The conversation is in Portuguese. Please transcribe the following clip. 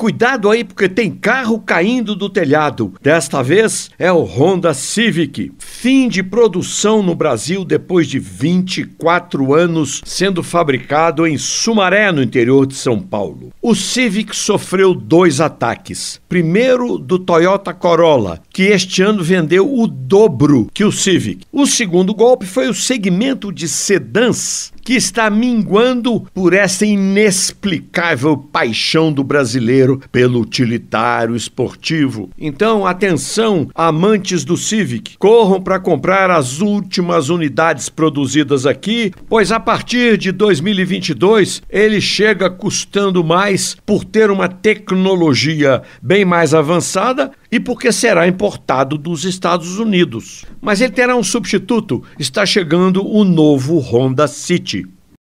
Cuidado aí porque tem carro caindo do telhado. Desta vez é o Honda Civic. Fim de produção no Brasil depois de 24 anos sendo fabricado em Sumaré, no interior de São Paulo. O Civic sofreu dois ataques. Primeiro do Toyota Corolla, que este ano vendeu o dobro que o Civic. O segundo golpe foi o segmento de sedãs que está minguando por essa inexplicável paixão do brasileiro pelo utilitário esportivo. Então, atenção, amantes do Civic, corram para comprar as últimas unidades produzidas aqui, pois a partir de 2022 ele chega custando mais por ter uma tecnologia bem mais avançada e porque será importado dos Estados Unidos. Mas ele terá um substituto, está chegando o novo Honda City.